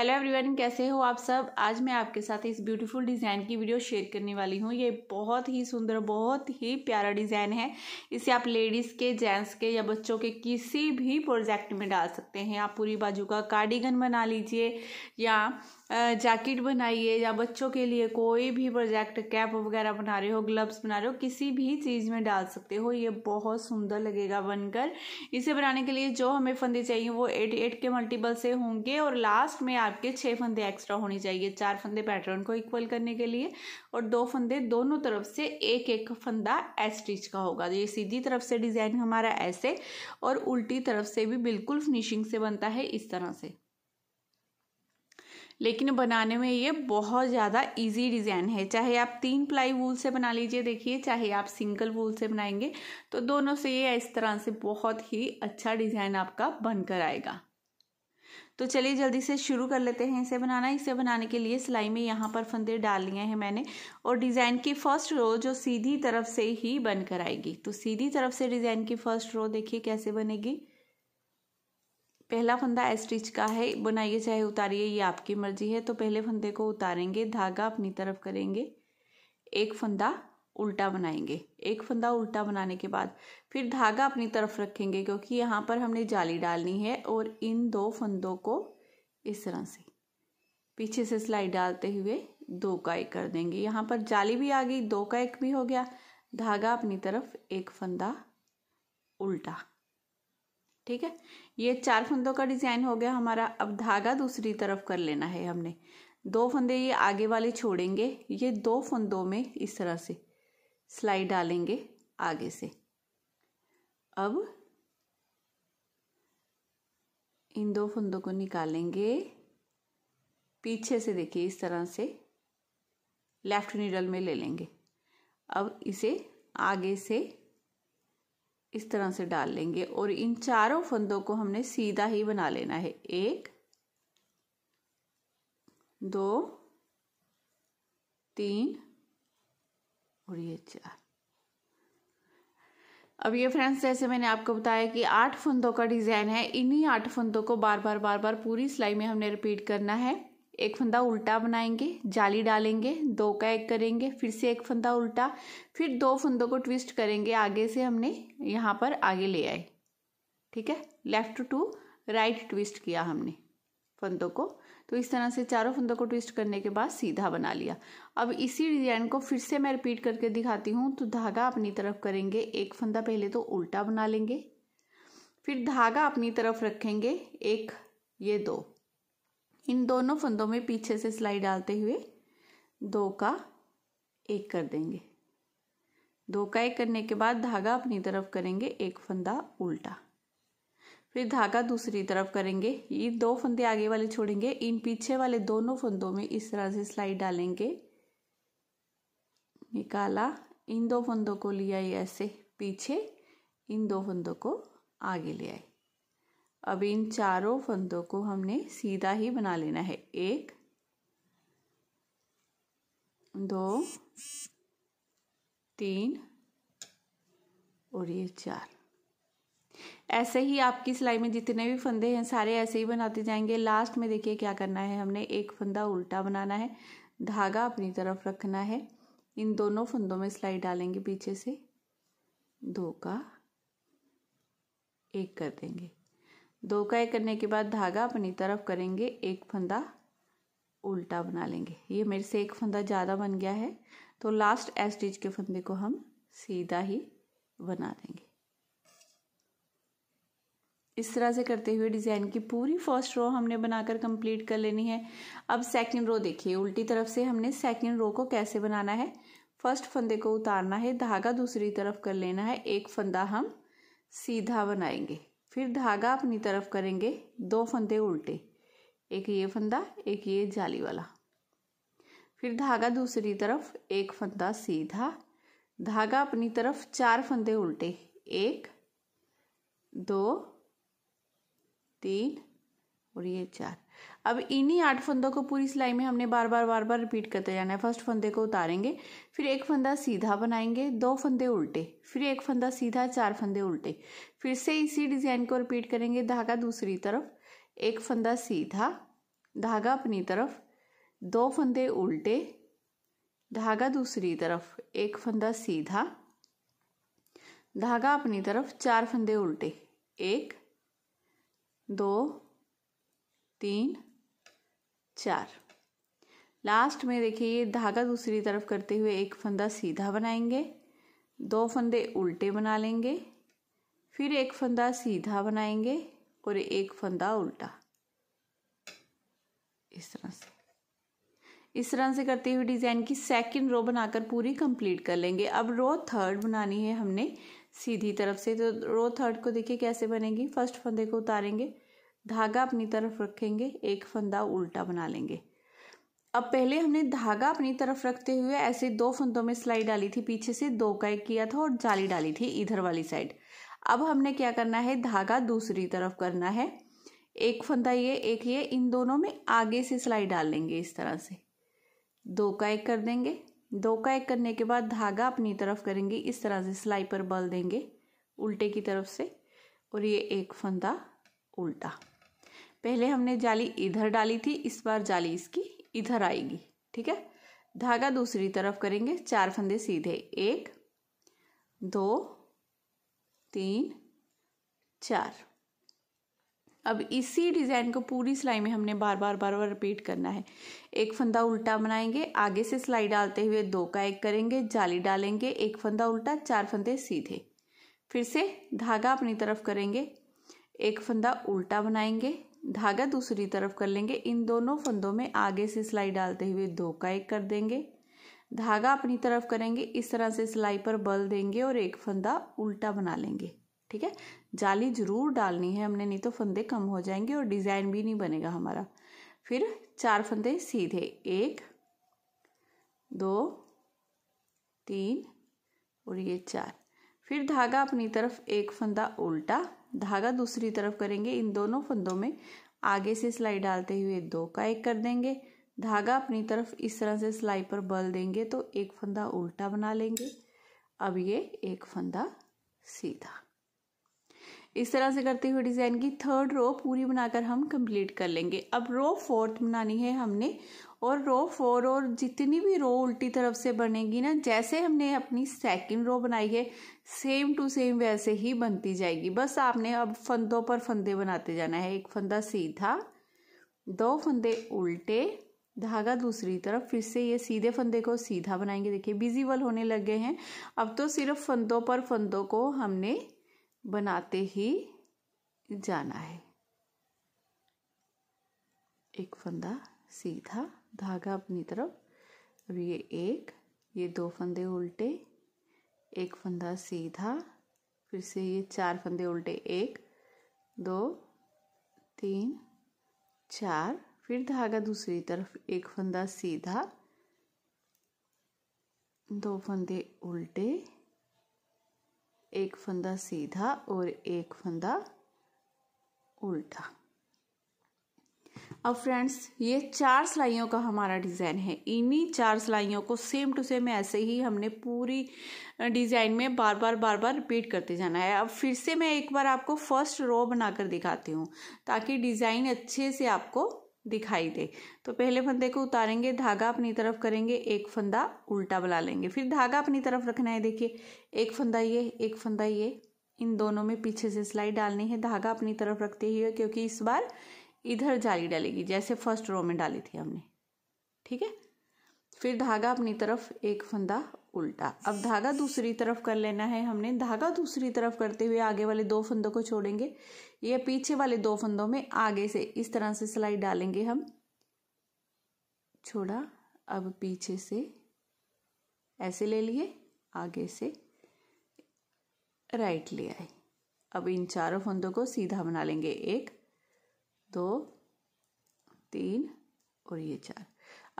hello everyone कैसे हो आप सब आज मैं आपके साथ इस ब्यूटीफुल डिज़ाइन की वीडियो शेयर करने वाली हूँ ये बहुत ही सुंदर बहुत ही प्यारा डिज़ाइन है इसे आप लेडीज़ के जेंट्स के या बच्चों के किसी भी प्रोजेक्ट में डाल सकते हैं आप पूरी बाजू का कार्डिगन बना लीजिए या जैकेट बनाइए या बच्चों के लिए कोई भी प्रोजेक्ट कैप वगैरह बना रहे हो ग्लव्स बना रहे हो किसी भी चीज़ में डाल सकते हो ये बहुत सुंदर लगेगा बनकर इसे बनाने के लिए जो हमें फंदे चाहिए वो एट एट के मल्टीपल से होंगे और लास्ट में आपके छः फंदे एक्स्ट्रा होने चाहिए चार फंदे पैटर्न को इक्वल करने के लिए और दो फंदे दोनों तरफ से एक एक फंदा एस स्टिच का होगा ये सीधी तरफ से डिज़ाइन हमारा ऐसे और उल्टी तरफ से भी बिल्कुल फिनिशिंग से बनता है इस तरह से लेकिन बनाने में ये बहुत ज़्यादा इजी डिज़ाइन है चाहे आप तीन प्लाई वूल से बना लीजिए देखिए चाहे आप सिंगल वूल से बनाएंगे तो दोनों से ये इस तरह से बहुत ही अच्छा डिज़ाइन आपका बनकर आएगा तो चलिए जल्दी से शुरू कर लेते हैं इसे बनाना इसे बनाने के लिए सिलाई में यहाँ पर फंदे डाल लिए हैं मैंने और डिज़ाइन की फर्स्ट रो जो सीधी तरफ से ही बनकर आएगी तो सीधी तरफ से डिज़ाइन की फर्स्ट रो देखिए कैसे बनेगी पहला फंदा स्टिच का है बनाइए चाहे उतारिए ये आपकी मर्जी है तो पहले फंदे को उतारेंगे धागा अपनी तरफ करेंगे एक फंदा उल्टा बनाएंगे एक फंदा उल्टा बनाने के बाद फिर धागा अपनी तरफ रखेंगे क्योंकि यहाँ पर हमने जाली डालनी है और इन दो फंदों को इस तरह से पीछे से सिलाई डालते हुए दो का एक कर देंगे यहाँ पर जाली भी आ गई दो का एक भी हो गया धागा अपनी तरफ एक फंदा उल्टा ठीक है ये चार फंदों का डिज़ाइन हो गया हमारा अब धागा दूसरी तरफ कर लेना है हमने दो फंदे ये आगे वाले छोड़ेंगे ये दो फंदों में इस तरह से सिलाई डालेंगे आगे से अब इन दो फंदों को निकालेंगे पीछे से देखिए इस तरह से लेफ्ट नीडल में ले लेंगे अब इसे आगे से इस तरह से डाल लेंगे और इन चारों फंदों को हमने सीधा ही बना लेना है एक दो तीन और ये चार अब ये फ्रेंड्स जैसे मैंने आपको बताया कि आठ फंदों का डिज़ाइन है इन्हीं आठ फंदों को बार बार बार बार पूरी सिलाई में हमने रिपीट करना है एक फंदा उल्टा बनाएंगे जाली डालेंगे दो का एक करेंगे फिर से एक फंदा उल्टा फिर दो फंदों को ट्विस्ट करेंगे आगे से हमने यहाँ पर आगे ले आए ठीक है लेफ्ट टू राइट ट्विस्ट किया हमने फंदों को तो इस तरह से चारों फंदों को ट्विस्ट करने के बाद सीधा बना लिया अब इसी डिजाइन को फिर से मैं रिपीट करके दिखाती हूँ तो धागा अपनी तरफ करेंगे एक फंदा पहले तो उल्टा बना लेंगे फिर धागा अपनी तरफ रखेंगे एक ये दो इन दोनों फंदों में पीछे से सिलाई डालते हुए दो का एक कर देंगे दो का एक करने के बाद धागा अपनी तरफ करेंगे एक फंदा उल्टा फिर धागा दूसरी तरफ करेंगे ये दो फंदे आगे वाले छोड़ेंगे इन पीछे वाले दोनों फंदों में इस तरह से सिलाई डालेंगे निकाला इन दो फंदों को लिया ऐसे पीछे इन दो फंदों को आगे ले आए अब इन चारों फंदों को हमने सीधा ही बना लेना है एक दो तीन और ये चार ऐसे ही आपकी सिलाई में जितने भी फंदे हैं सारे ऐसे ही बनाते जाएंगे लास्ट में देखिए क्या करना है हमने एक फंदा उल्टा बनाना है धागा अपनी तरफ रखना है इन दोनों फंदों में सिलाई डालेंगे पीछे से दो का एक कर देंगे दो काय करने के बाद धागा अपनी तरफ करेंगे एक फंदा उल्टा बना लेंगे ये मेरे से एक फंदा ज़्यादा बन गया है तो लास्ट एस स्टिच के फंदे को हम सीधा ही बना देंगे इस तरह से करते हुए डिज़ाइन की पूरी फर्स्ट रो हमने बनाकर कंप्लीट कर लेनी है अब सेकंड रो देखिए उल्टी तरफ से हमने सेकंड रो को कैसे बनाना है फर्स्ट फंदे को उतारना है धागा दूसरी तरफ कर लेना है एक फंदा हम सीधा बनाएंगे फिर धागा अपनी तरफ करेंगे दो फंदे उल्टे एक ये फंदा एक ये जाली वाला फिर धागा दूसरी तरफ एक फंदा सीधा धागा अपनी तरफ चार फंदे उल्टे एक दो तीन और ये चार अब इन्हीं आठ फंदों को पूरी सिलाई में हमने बार बार बार बार रिपीट करते जाना है फर्स्ट फंदे को उतारेंगे फिर एक फंदा सीधा बनाएंगे दो फंदे उल्टे फिर एक फंदा सीधा चार फंदे उल्टे फिर से इसी डिज़ाइन को रिपीट करेंगे धागा दूसरी तरफ एक फंदा सीधा धागा अपनी तरफ दो फंदे उल्टे धागा दूसरी तरफ एक फंदा सीधा धागा अपनी तरफ चार फंदे उल्टे एक दो तीन चार लास्ट में देखिए ये धागा दूसरी तरफ करते हुए एक फंदा सीधा बनाएंगे दो फंदे उल्टे बना लेंगे फिर एक फंदा सीधा बनाएंगे और एक फंदा उल्टा इस तरह से इस तरह से करते हुए डिज़ाइन की सेकंड रो बनाकर पूरी कंप्लीट कर लेंगे अब रो थर्ड बनानी है हमने सीधी तरफ से तो रो थर्ड को देखिए कैसे बनेगी फर्स्ट फंदे को उतारेंगे धागा अपनी तरफ रखेंगे एक फंदा उल्टा बना लेंगे अब पहले हमने धागा अपनी तरफ रखते हुए ऐसे दो फंदों में सिलाई डाली थी पीछे से दो का एक किया था और जाली डाली थी इधर वाली साइड अब हमने क्या करना है धागा दूसरी तरफ करना है एक फंदा ये एक ये इन दोनों में आगे से सिलाई डाल लेंगे इस तरह से दो का एक कर देंगे दो का एक करने के बाद धागा अपनी तरफ करेंगे इस तरह से सिलाई पर बल देंगे उल्टे की तरफ से और ये एक फंदा उल्टा पहले हमने जाली इधर डाली थी इस बार जाली इसकी इधर आएगी ठीक है धागा दूसरी तरफ करेंगे चार फंदे सीधे एक दो तीन चार अब इसी डिज़ाइन को पूरी सिलाई में हमने बार बार बार बार रिपीट करना है एक फंदा उल्टा बनाएंगे आगे से सिलाई डालते हुए दो का एक करेंगे जाली डालेंगे एक फंदा उल्टा चार फंदे सीधे फिर से धागा अपनी तरफ करेंगे एक फंदा उल्टा बनाएंगे धागा दूसरी तरफ कर लेंगे इन दोनों फंदों में आगे से सिलाई डालते हुए दो का एक कर देंगे धागा अपनी तरफ करेंगे इस तरह से सिलाई पर बल देंगे और एक फंदा उल्टा बना लेंगे ठीक है जाली जरूर डालनी है हमने नहीं तो फंदे कम हो जाएंगे और डिज़ाइन भी नहीं बनेगा हमारा फिर चार फंदे सीधे एक दो तीन और ये चार फिर धागा अपनी तरफ एक फंदा उल्टा धागा दूसरी तरफ करेंगे इन दोनों फंदों में आगे से सिलाई डालते हुए दो का एक कर देंगे धागा अपनी तरफ इस तरह से सिलाई पर बल देंगे तो एक फंदा उल्टा बना लेंगे अब ये एक फंदा सीधा इस तरह से करते हुए डिज़ाइन की थर्ड रो पूरी बनाकर हम कंप्लीट कर लेंगे अब रो फोर्थ बनानी है हमने और रो फोर और जितनी भी रो उल्टी तरफ से बनेगी ना जैसे हमने अपनी सेकंड रो बनाई है सेम टू सेम वैसे ही बनती जाएगी बस आपने अब फंदों पर फंदे बनाते जाना है एक फंदा सीधा दो फंदे उल्टे धागा दूसरी तरफ फिर से ये सीधे फंदे को सीधा बनाएंगे देखिए बिजी वल होने लगे हैं अब तो सिर्फ फंदों पर फंदों को हमने बनाते ही जाना है एक फंदा सीधा धागा अपनी तरफ अब ये एक ये दो फंदे उल्टे एक फंदा सीधा फिर से ये चार फंदे उल्टे एक दो तीन चार फिर धागा दूसरी तरफ एक फंदा सीधा दो फंदे उल्टे एक फंदा सीधा और एक फंदा उल्टा अब फ्रेंड्स ये चार सिलाइयों का हमारा डिज़ाइन है इन्हीं चार सिलाइयों को सेम टू सेम ऐसे ही हमने पूरी डिज़ाइन में बार बार बार बार रिपीट करते जाना है अब फिर से मैं एक बार आपको फर्स्ट रो बनाकर दिखाती हूँ ताकि डिज़ाइन अच्छे से आपको दिखाई दे तो पहले फंदे को उतारेंगे धागा अपनी तरफ करेंगे एक फंदा उल्टा बना लेंगे फिर धागा अपनी तरफ रखना है देखिए एक फंदा ये एक फंदा ये इन दोनों में पीछे से सिलाई डालनी है धागा अपनी तरफ रखते हुए क्योंकि इस बार इधर जाली डालेगी जैसे फर्स्ट रो में डाली थी हमने ठीक है फिर धागा अपनी तरफ एक फंदा उल्टा अब धागा दूसरी तरफ कर लेना है हमने धागा दूसरी तरफ करते हुए आगे वाले दो फंदों को छोड़ेंगे ये पीछे वाले दो फंदों में आगे से इस तरह से सिलाई डालेंगे हम छोड़ा अब पीछे से ऐसे ले लिए आगे से राइट ले आए अब इन चारों फंदों को सीधा बना लेंगे एक दो तीन और ये चार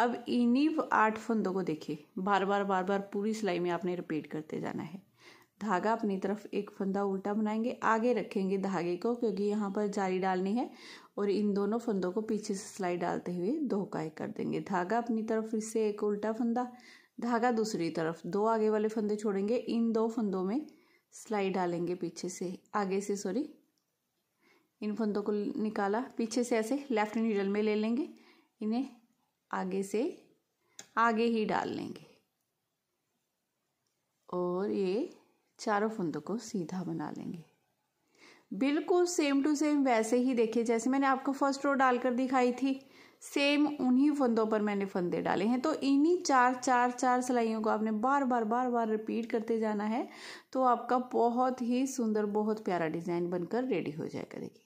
अब इन्हीं आठ फंदों को देखिए बार बार बार बार पूरी सिलाई में आपने रिपीट करते जाना है धागा अपनी तरफ एक फंदा उल्टा बनाएंगे आगे रखेंगे धागे को क्योंकि यहाँ पर जाली डालनी है और इन दोनों फंदों को पीछे से सिलाई डालते हुए दो एक कर देंगे धागा अपनी तरफ फिर से एक उल्टा फंदा धागा दूसरी तरफ दो आगे वाले फंदे छोड़ेंगे इन दो फंदों में सिलाई डालेंगे पीछे से आगे से सॉरी इन फंदों को निकाला पीछे से ऐसे लेफ्ट नीडल में ले लेंगे इन्हें आगे से आगे ही डाल लेंगे और ये चारों फंदों को सीधा बना लेंगे बिल्कुल सेम टू सेम वैसे ही देखिए जैसे मैंने आपको फर्स्ट रो डालकर दिखाई थी सेम उन्हीं फंदों पर मैंने फंदे डाले हैं तो इन्हीं चार चार चार सिलाइयों को आपने बार बार बार बार रिपीट करते जाना है तो आपका बहुत ही सुंदर बहुत प्यारा डिज़ाइन बनकर रेडी हो जाएगा देखिए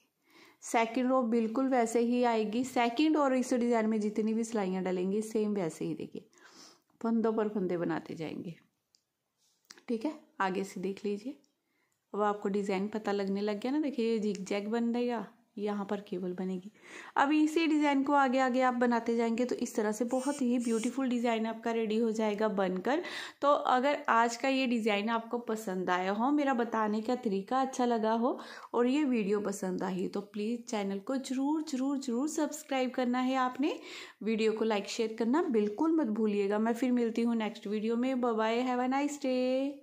सेकंड रो बिल्कुल वैसे ही आएगी सेकंड और इस डिज़ाइन में जितनी भी सिलाइयाँ डालेंगे सेम वैसे ही देखिए फंदों पर फंदे बनाते जाएंगे ठीक है आगे से देख लीजिए अब आपको डिज़ाइन पता लगने लग गया ना देखिए ये जिग जैग बन रहेगा यहाँ पर केबल बनेगी अब इसी डिज़ाइन को आगे आगे आप बनाते जाएंगे तो इस तरह से बहुत ही ब्यूटीफुल डिज़ाइन आपका रेडी हो जाएगा बनकर तो अगर आज का ये डिज़ाइन आपको पसंद आया हो मेरा बताने का तरीका अच्छा लगा हो और ये वीडियो पसंद आई तो प्लीज़ चैनल को ज़रूर ज़रूर ज़रूर सब्सक्राइब करना है आपने वीडियो को लाइक शेयर करना बिल्कुल मत भूलिएगा मैं फिर मिलती हूँ नेक्स्ट वीडियो में bye have a nice day